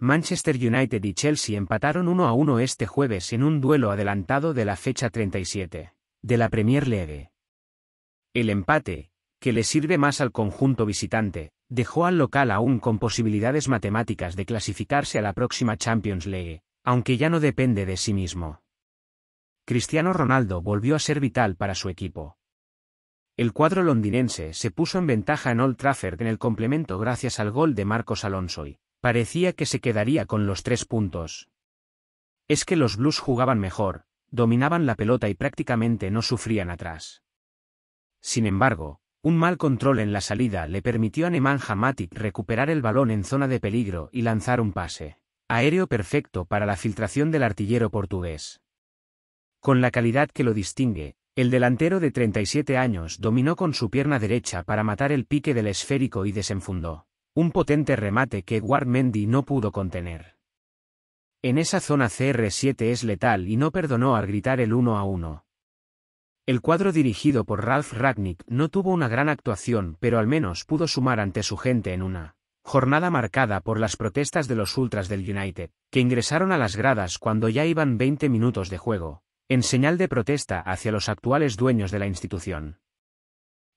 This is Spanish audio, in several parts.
Manchester United y Chelsea empataron 1 a 1 este jueves en un duelo adelantado de la fecha 37 de la Premier League. El empate, que le sirve más al conjunto visitante, dejó al local aún con posibilidades matemáticas de clasificarse a la próxima Champions League, aunque ya no depende de sí mismo. Cristiano Ronaldo volvió a ser vital para su equipo. El cuadro londinense se puso en ventaja en Old Trafford en el complemento gracias al gol de Marcos Alonso y Parecía que se quedaría con los tres puntos. Es que los Blues jugaban mejor, dominaban la pelota y prácticamente no sufrían atrás. Sin embargo, un mal control en la salida le permitió a Nemanja Hamatic recuperar el balón en zona de peligro y lanzar un pase. Aéreo perfecto para la filtración del artillero portugués. Con la calidad que lo distingue, el delantero de 37 años dominó con su pierna derecha para matar el pique del esférico y desenfundó. Un potente remate que Mendy no pudo contener. En esa zona CR7 es letal y no perdonó al gritar el 1 a 1. El cuadro dirigido por Ralph Ragnick no tuvo una gran actuación, pero al menos pudo sumar ante su gente en una jornada marcada por las protestas de los ultras del United, que ingresaron a las gradas cuando ya iban 20 minutos de juego, en señal de protesta hacia los actuales dueños de la institución.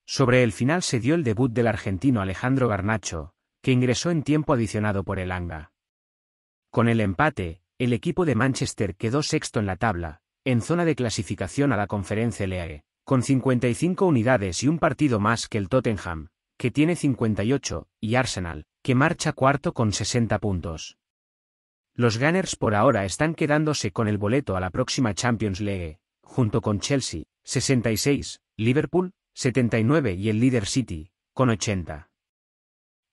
Sobre el final se dio el debut del argentino Alejandro Garnacho, que ingresó en tiempo adicionado por el Anga. Con el empate, el equipo de Manchester quedó sexto en la tabla, en zona de clasificación a la Conferencia LAE, con 55 unidades y un partido más que el Tottenham, que tiene 58, y Arsenal, que marcha cuarto con 60 puntos. Los Gunners por ahora están quedándose con el boleto a la próxima Champions League, junto con Chelsea, 66, Liverpool, 79 y el líder City, con 80.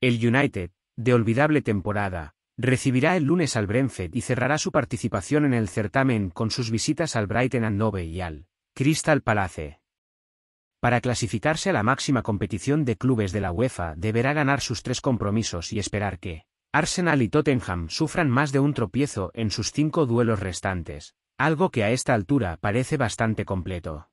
El United, de olvidable temporada, recibirá el lunes al Brentford y cerrará su participación en el certamen con sus visitas al Brighton and Nove y al Crystal Palace. Para clasificarse a la máxima competición de clubes de la UEFA deberá ganar sus tres compromisos y esperar que Arsenal y Tottenham sufran más de un tropiezo en sus cinco duelos restantes, algo que a esta altura parece bastante completo.